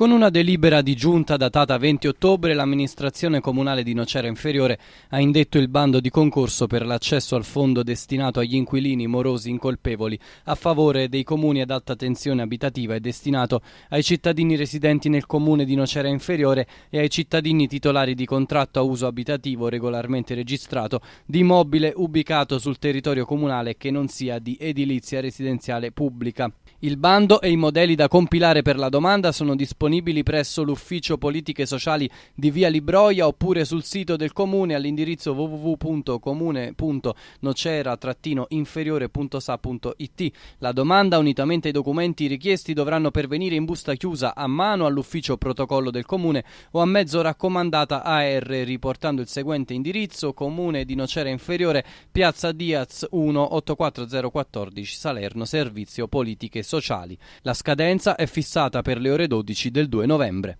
Con una delibera di giunta datata 20 ottobre, l'amministrazione comunale di Nocera Inferiore ha indetto il bando di concorso per l'accesso al fondo destinato agli inquilini morosi incolpevoli a favore dei comuni ad alta tensione abitativa e destinato ai cittadini residenti nel comune di Nocera Inferiore e ai cittadini titolari di contratto a uso abitativo regolarmente registrato di immobile ubicato sul territorio comunale che non sia di edilizia residenziale pubblica. Il bando e i modelli da compilare per la domanda sono disponibili disponibili presso l'ufficio politiche sociali di Via Libroia oppure sul sito del comune all'indirizzo www.comune.nocera-inferiore.sa.it. La domanda unitamente ai documenti richiesti dovranno pervenire in busta chiusa a mano all'ufficio protocollo del comune o a mezzo raccomandata AR riportando il seguente indirizzo comune di Nocera Inferiore, Piazza Diaz 1 84014 Salerno, servizio politiche sociali. La scadenza è fissata per le ore 12 del del 2 novembre.